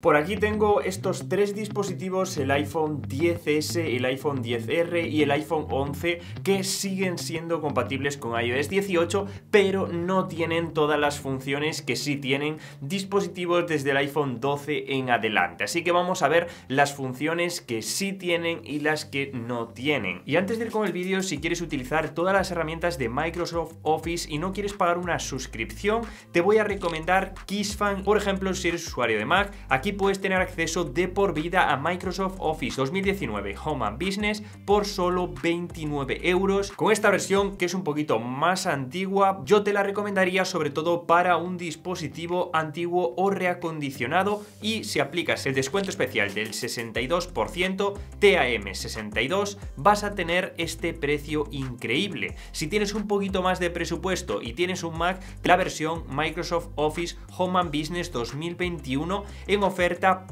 Por aquí tengo estos tres dispositivos, el iPhone 10S, el iPhone 10R y el iPhone 11, que siguen siendo compatibles con iOS 18, pero no tienen todas las funciones que sí tienen dispositivos desde el iPhone 12 en adelante. Así que vamos a ver las funciones que sí tienen y las que no tienen. Y antes de ir con el vídeo, si quieres utilizar todas las herramientas de Microsoft Office y no quieres pagar una suscripción, te voy a recomendar KissFan, por ejemplo, si eres usuario de Mac. Aquí puedes tener acceso de por vida a Microsoft Office 2019 Home and Business por solo 29 euros. Con esta versión, que es un poquito más antigua, yo te la recomendaría sobre todo para un dispositivo antiguo o reacondicionado y si aplicas el descuento especial del 62%, TAM62, vas a tener este precio increíble. Si tienes un poquito más de presupuesto y tienes un Mac, la versión Microsoft Office Home and Business 2021 en oferta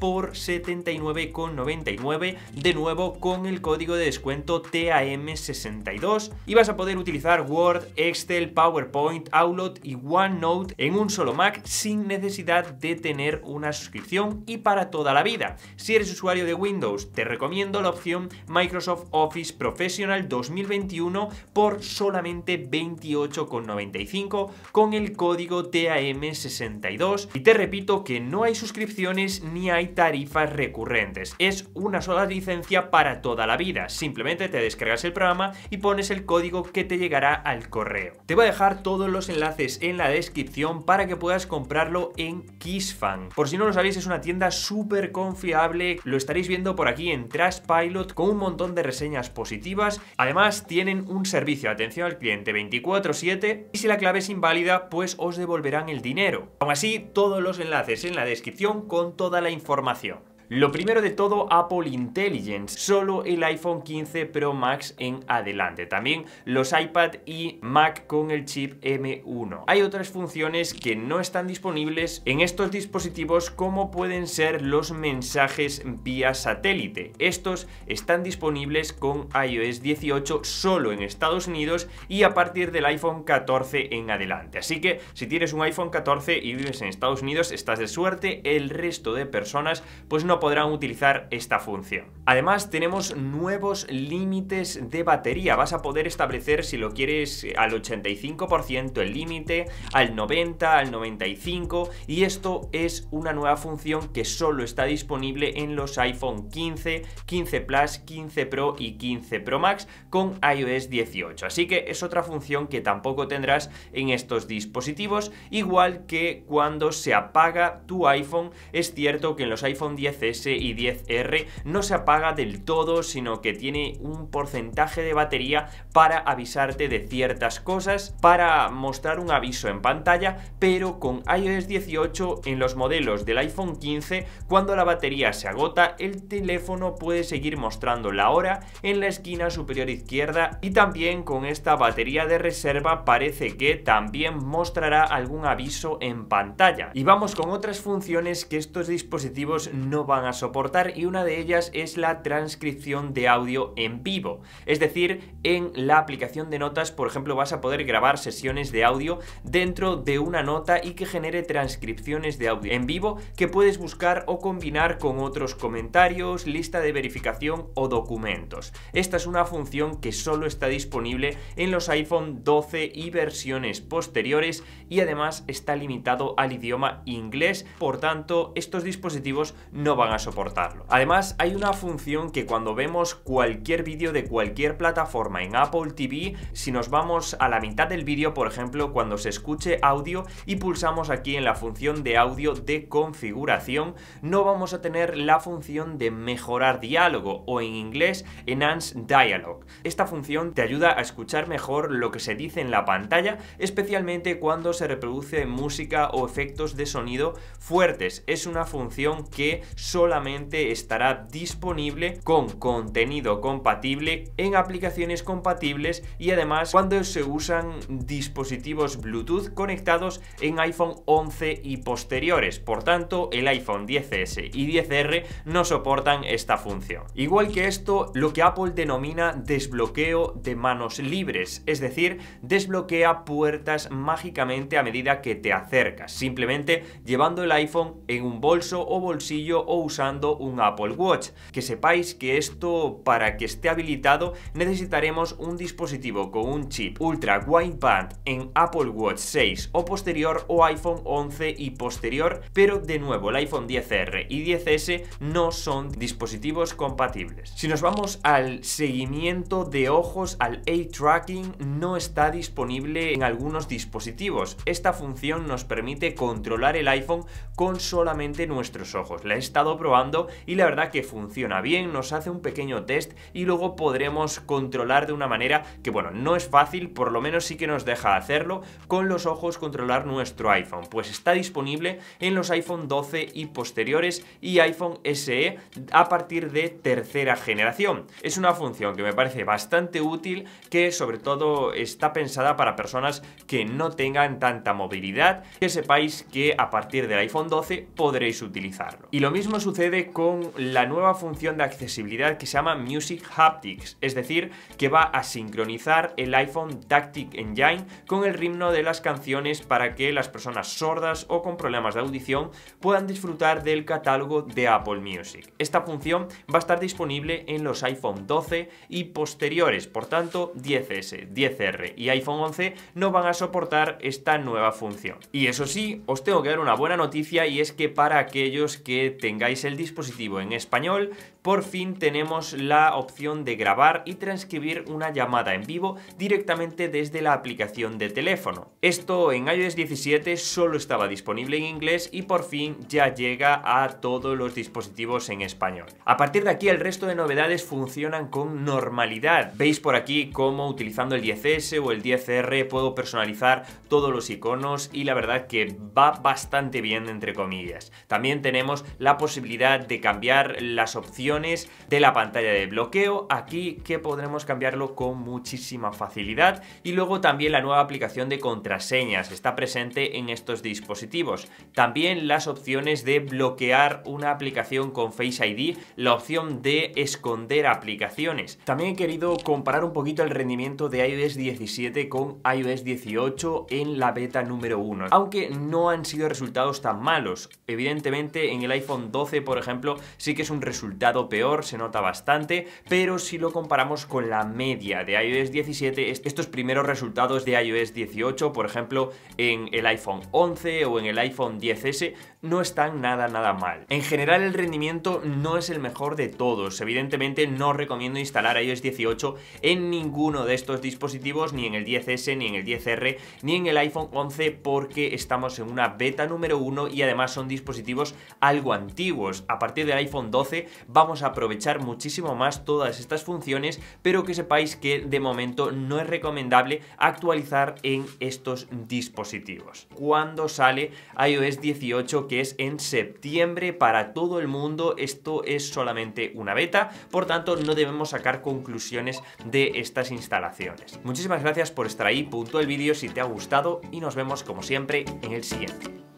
por 79,99, de nuevo con el código de descuento TAM62 y vas a poder utilizar Word, Excel, PowerPoint, Outlook y OneNote en un solo Mac sin necesidad de tener una suscripción y para toda la vida. Si eres usuario de Windows, te recomiendo la opción Microsoft Office Professional 2021 por solamente 28,95 con el código TAM62 y te repito que no hay suscripciones ni hay tarifas recurrentes. Es una sola licencia para toda la vida. Simplemente te descargas el programa y pones el código que te llegará al correo. Te voy a dejar todos los enlaces en la descripción para que puedas comprarlo en Kissfan. Por si no lo sabéis, es una tienda súper confiable. Lo estaréis viendo por aquí en Trustpilot con un montón de reseñas positivas. Además, tienen un servicio de atención al cliente 24/7 y si la clave es inválida, pues os devolverán el dinero. Aún así, todos los enlaces en la descripción con todo toda la información. Lo primero de todo, Apple Intelligence, solo el iPhone 15 Pro Max en adelante. También los iPad y Mac con el chip M1. Hay otras funciones que no están disponibles en estos dispositivos como pueden ser los mensajes vía satélite. Estos están disponibles con iOS 18 solo en Estados Unidos y a partir del iPhone 14 en adelante. Así que si tienes un iPhone 14 y vives en Estados Unidos, estás de suerte. El resto de personas pues no podrán utilizar esta función. Además tenemos nuevos límites de batería, vas a poder establecer si lo quieres al 85% el límite, al 90, al 95 y esto es una nueva función que solo está disponible en los iPhone 15, 15 Plus, 15 Pro y 15 Pro Max con iOS 18, así que es otra función que tampoco tendrás en estos dispositivos, igual que cuando se apaga tu iPhone, es cierto que en los iPhone 10 y 10R no se apaga del todo, sino que tiene un porcentaje de batería para avisarte de ciertas cosas, para mostrar un aviso en pantalla, pero con iOS 18 en los modelos del iPhone 15, cuando la batería se agota, el teléfono puede seguir mostrando la hora en la esquina superior izquierda y también con esta batería de reserva parece que también mostrará algún aviso en pantalla. Y vamos con otras funciones que estos dispositivos no van a soportar y una de ellas es la transcripción de audio en vivo. Es decir, en la aplicación de notas, por ejemplo, vas a poder grabar sesiones de audio dentro de una nota y que genere transcripciones de audio en vivo que puedes buscar o combinar con otros comentarios, lista de verificación o documentos. Esta es una función que solo está disponible en los iPhone 12 y versiones posteriores y además está limitado al idioma inglés, por tanto estos dispositivos no van a soportarlo. Además, hay una función que cuando vemos cualquier vídeo de cualquier plataforma en Apple TV, si nos vamos a la mitad del vídeo, por ejemplo, cuando se escuche audio y pulsamos aquí en la función de audio de configuración, no vamos a tener la función de mejorar diálogo o en inglés Enhance Dialogue. Esta función te ayuda a escuchar mejor lo que se dice en la pantalla, especialmente cuando se reproduce música o efectos de sonido fuertes. Es una función que solo solamente estará disponible con contenido compatible en aplicaciones compatibles y además cuando se usan dispositivos Bluetooth conectados en iPhone 11 y posteriores. Por tanto, el iPhone 10S y 10R no soportan esta función. Igual que esto, lo que Apple denomina desbloqueo de manos libres, es decir, desbloquea puertas mágicamente a medida que te acercas, simplemente llevando el iPhone en un bolso o bolsillo o usando un Apple Watch. Que sepáis que esto, para que esté habilitado, necesitaremos un dispositivo con un chip ultra wideband en Apple Watch 6 o posterior o iPhone 11 y posterior, pero de nuevo el iPhone 10R y 10S no son dispositivos compatibles. Si nos vamos al seguimiento de ojos, al eye tracking, no está disponible en algunos dispositivos. Esta función nos permite controlar el iPhone con solamente nuestros ojos. La he estado probando y la verdad que funciona bien, nos hace un pequeño test y luego podremos controlar de una manera que bueno, no es fácil, por lo menos sí que nos deja hacerlo con los ojos controlar nuestro iPhone, pues está disponible en los iPhone 12 y posteriores y iPhone SE a partir de tercera generación. Es una función que me parece bastante útil que sobre todo está pensada para personas que no tengan tanta movilidad, que sepáis que a partir del iPhone 12 podréis utilizarlo. Y lo mismo sucede con la nueva función de accesibilidad que se llama Music Haptics, es decir, que va a sincronizar el iPhone Tactic Engine con el ritmo de las canciones para que las personas sordas o con problemas de audición puedan disfrutar del catálogo de Apple Music. Esta función va a estar disponible en los iPhone 12 y posteriores, por tanto 10S, 10R y iPhone 11 no van a soportar esta nueva función. Y eso sí, os tengo que dar una buena noticia y es que para aquellos que tengan el dispositivo en español, por fin tenemos la opción de grabar y transcribir una llamada en vivo directamente desde la aplicación de teléfono. Esto en iOS 17 solo estaba disponible en inglés y por fin ya llega a todos los dispositivos en español. A partir de aquí el resto de novedades funcionan con normalidad. Veis por aquí cómo utilizando el 10S o el 10R puedo personalizar todos los iconos y la verdad que va bastante bien entre comillas. También tenemos la posibilidad de cambiar las opciones de la pantalla de bloqueo, aquí que podremos cambiarlo con muchísima facilidad y luego también la nueva aplicación de contraseñas está presente en estos dispositivos. También las opciones de bloquear una aplicación con Face ID, la opción de esconder aplicaciones. También he querido comparar un poquito el rendimiento de iOS 17 con iOS 18 en la beta número 1, aunque no han sido resultados tan malos. Evidentemente en el iPhone 12 por ejemplo, sí que es un resultado peor, se nota bastante, pero si lo comparamos con la media de iOS 17, estos primeros resultados de iOS 18, por ejemplo, en el iPhone 11 o en el iPhone 10S, no están nada, nada mal. En general, el rendimiento no es el mejor de todos. Evidentemente, no recomiendo instalar iOS 18 en ninguno de estos dispositivos, ni en el 10S, ni en el 10R, ni en el iPhone 11, porque estamos en una beta número 1 y además son dispositivos algo antiguos a partir del iPhone 12 vamos a aprovechar muchísimo más todas estas funciones, pero que sepáis que de momento no es recomendable actualizar en estos dispositivos. Cuando sale iOS 18, que es en septiembre para todo el mundo, esto es solamente una beta, por tanto no debemos sacar conclusiones de estas instalaciones. Muchísimas gracias por estar ahí, punto el vídeo si te ha gustado y nos vemos como siempre en el siguiente.